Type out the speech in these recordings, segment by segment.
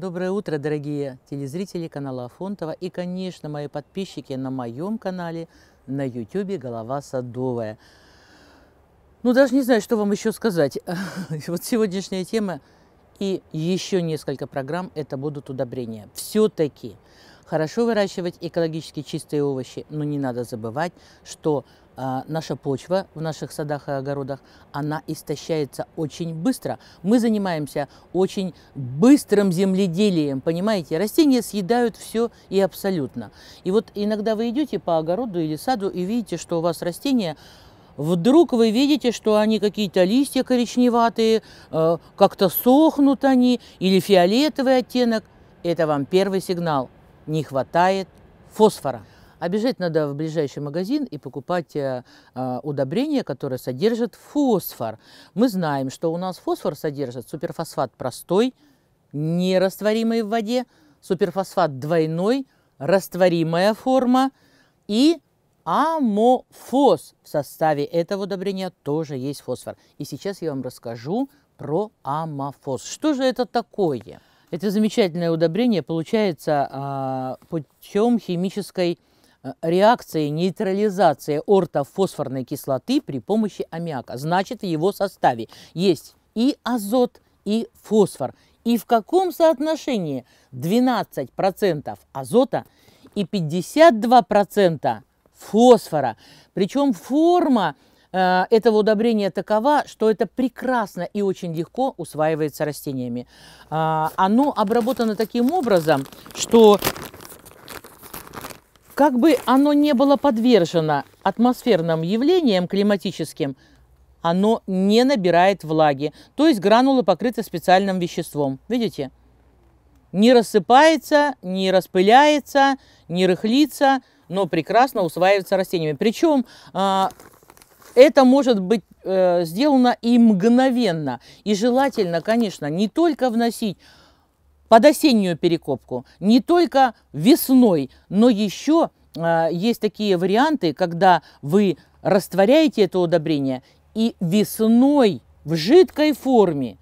Доброе утро, дорогие телезрители канала Афонтова и, конечно, мои подписчики на моем канале на YouTube «Голова садовая». Ну, даже не знаю, что вам еще сказать. Вот сегодняшняя тема и еще несколько программ – это будут удобрения. Все-таки хорошо выращивать экологически чистые овощи, но не надо забывать, что а, наша почва в наших садах и огородах, она истощается очень быстро. Мы занимаемся очень быстрым земледелием, понимаете? Растения съедают все и абсолютно. И вот иногда вы идете по огороду или саду и видите, что у вас растения Вдруг вы видите, что они какие-то листья коричневатые, э, как-то сохнут они, или фиолетовый оттенок. Это вам первый сигнал. Не хватает фосфора. Обязательно надо в ближайший магазин и покупать э, а, удобрение, которое содержит фосфор. Мы знаем, что у нас фосфор содержит суперфосфат простой, нерастворимый в воде, суперфосфат двойной, растворимая форма и амофос. В составе этого удобрения тоже есть фосфор. И сейчас я вам расскажу про амофос. Что же это такое? Это замечательное удобрение получается а, путем химической реакции нейтрализации ортофосфорной кислоты при помощи аммиака. Значит, в его составе есть и азот, и фосфор. И в каком соотношении 12% азота и 52% фосфора. Причем форма э, этого удобрения такова, что это прекрасно и очень легко усваивается растениями. Э, оно обработано таким образом, что как бы оно не было подвержено атмосферным явлениям климатическим, оно не набирает влаги, то есть гранулы покрыты специальным веществом. Видите? Не рассыпается, не распыляется, не рыхлится, но прекрасно усваивается растениями. Причем а, это может быть э, сделано и мгновенно. И желательно, конечно, не только вносить под осеннюю перекопку, не только весной, но еще Э, есть такие варианты, когда вы растворяете это удобрение и весной в жидкой форме.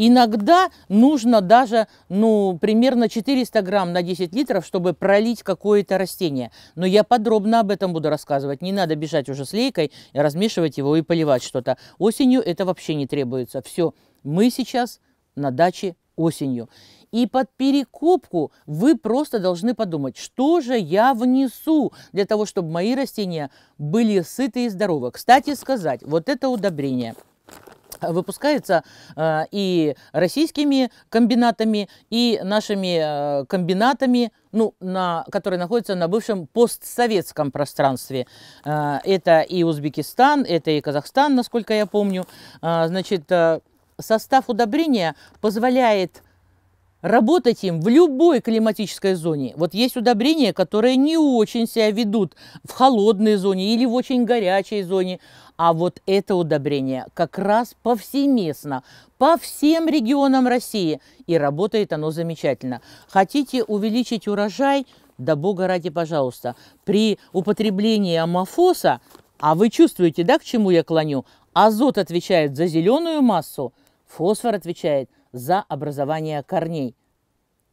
Иногда нужно даже ну, примерно 400 грамм на 10 литров, чтобы пролить какое-то растение. Но я подробно об этом буду рассказывать. Не надо бежать уже с лейкой, размешивать его и поливать что-то. Осенью это вообще не требуется. Все, мы сейчас на даче осенью. И под перекопку вы просто должны подумать, что же я внесу для того, чтобы мои растения были сыты и здоровы. Кстати сказать, вот это удобрение – выпускается э, и российскими комбинатами, и нашими э, комбинатами, ну, на, которые находятся на бывшем постсоветском пространстве. Э, это и Узбекистан, это и Казахстан, насколько я помню. Э, значит, э, состав удобрения позволяет работать им в любой климатической зоне. Вот есть удобрения, которые не очень себя ведут в холодной зоне или в очень горячей зоне. А вот это удобрение как раз повсеместно, по всем регионам России. И работает оно замечательно. Хотите увеличить урожай? Да бога ради, пожалуйста. При употреблении амофоса, а вы чувствуете, да, к чему я клоню? Азот отвечает за зеленую массу – Фосфор отвечает за образование корней.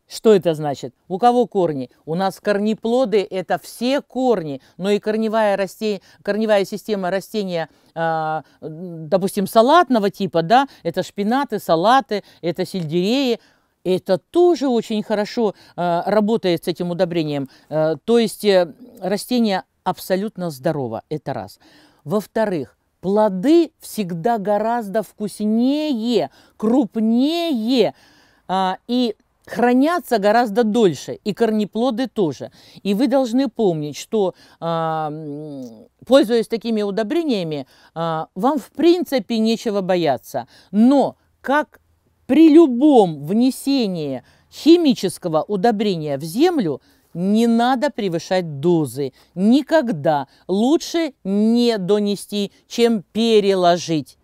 Что это значит? У кого корни? У нас корнеплоды – это все корни, но и корневая, расте... корневая система растения, э, допустим, салатного типа, да, это шпинаты, салаты, это сельдереи, это тоже очень хорошо э, работает с этим удобрением. Э, то есть э, растение абсолютно здорово, это раз. Во-вторых, Плоды всегда гораздо вкуснее, крупнее а, и хранятся гораздо дольше, и корнеплоды тоже. И вы должны помнить, что э, пользуясь такими удобрениями, э, вам в принципе нечего бояться. Но как при любом внесении химического удобрения в землю, не надо превышать дозы. Никогда. Лучше не донести, чем переложить.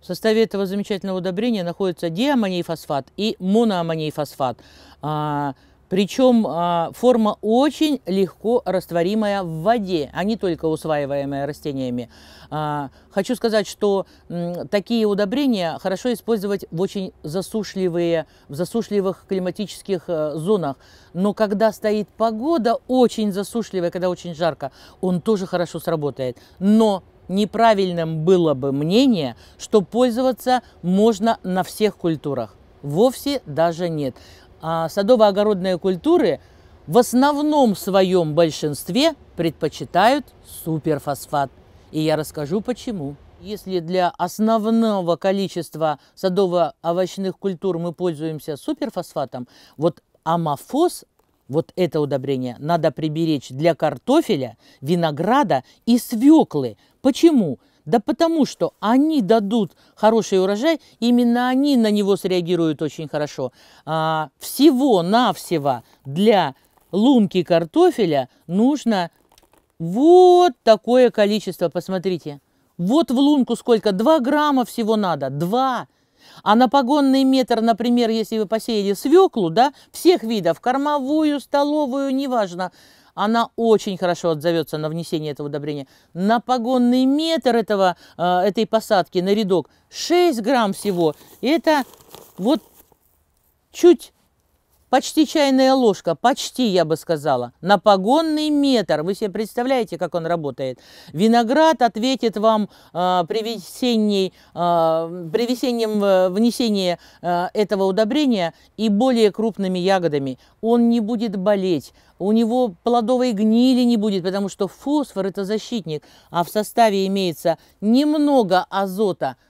В составе этого замечательного удобрения находятся диамонийфосфат и моноамонийфосфат. А, причем а, форма очень легко растворимая в воде, а не только усваиваемая растениями. А, хочу сказать, что такие удобрения хорошо использовать в очень засушливые, в засушливых климатических э, зонах. Но когда стоит погода очень засушливая, когда очень жарко, он тоже хорошо сработает. Но неправильным было бы мнение, что пользоваться можно на всех культурах. Вовсе даже нет. А садово-огородные культуры в основном своем большинстве предпочитают суперфосфат. И я расскажу почему. Если для основного количества садово-овощных культур мы пользуемся суперфосфатом, вот амофос, вот это удобрение, надо приберечь для картофеля, винограда и свеклы. Почему? Да потому что они дадут хороший урожай, именно они на него среагируют очень хорошо. А, Всего-навсего для лунки картофеля нужно вот такое количество, посмотрите. Вот в лунку сколько? 2 грамма всего надо, 2 а на погонный метр, например, если вы посеяли свеклу, да, всех видов, кормовую, столовую, неважно, она очень хорошо отзовется на внесение этого удобрения. На погонный метр этого, а, этой посадки, на рядок, 6 грамм всего. И это вот чуть Почти чайная ложка, почти, я бы сказала, на погонный метр. Вы себе представляете, как он работает? Виноград ответит вам а, а, э, при, весенней, э, при весеннем внесении э, этого удобрения и более крупными ягодами. Он не будет болеть, у него плодовой гнили не будет, потому что фосфор – это защитник, а в составе имеется немного азота –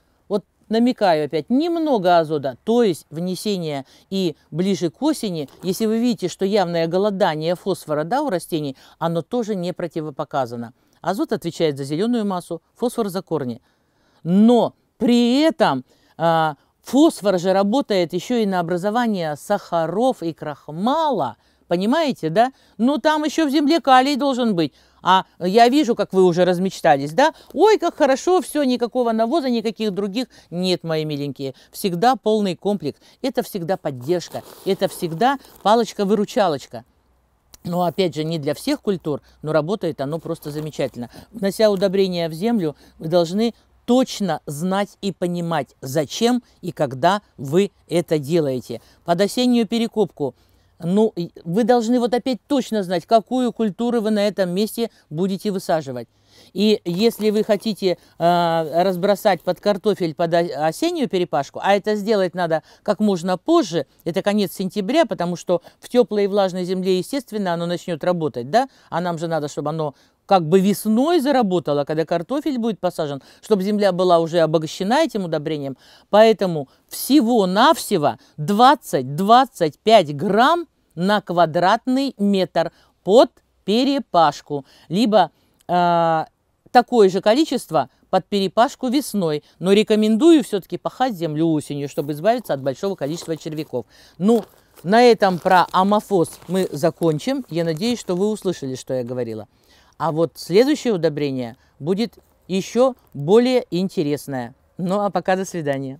намекаю опять, немного азота, то есть внесение и ближе к осени, если вы видите, что явное голодание фосфора да, у растений, оно тоже не противопоказано. Азот отвечает за зеленую массу, фосфор за корни. Но при этом э, фосфор же работает еще и на образование сахаров и крахмала, понимаете, да? Но там еще в земле калий должен быть. А я вижу, как вы уже размечтались, да? Ой, как хорошо, все, никакого навоза, никаких других. Нет, мои миленькие, всегда полный комплект. Это всегда поддержка, это всегда палочка-выручалочка. Но опять же, не для всех культур, но работает оно просто замечательно. Внося удобрения в землю, вы должны точно знать и понимать, зачем и когда вы это делаете. Под осеннюю перекопку – ну, вы должны вот опять точно знать, какую культуру вы на этом месте будете высаживать. И если вы хотите э, разбросать под картофель под осеннюю перепашку, а это сделать надо как можно позже, это конец сентября, потому что в теплой и влажной земле, естественно, оно начнет работать, да? А нам же надо, чтобы оно как бы весной заработало, когда картофель будет посажен, чтобы земля была уже обогащена этим удобрением. Поэтому всего-навсего 20-25 грамм на квадратный метр под перепашку, либо э, такое же количество под перепашку весной. Но рекомендую все-таки пахать землю осенью, чтобы избавиться от большого количества червяков. Ну, на этом про амофос мы закончим. Я надеюсь, что вы услышали, что я говорила. А вот следующее удобрение будет еще более интересное. Ну а пока до свидания.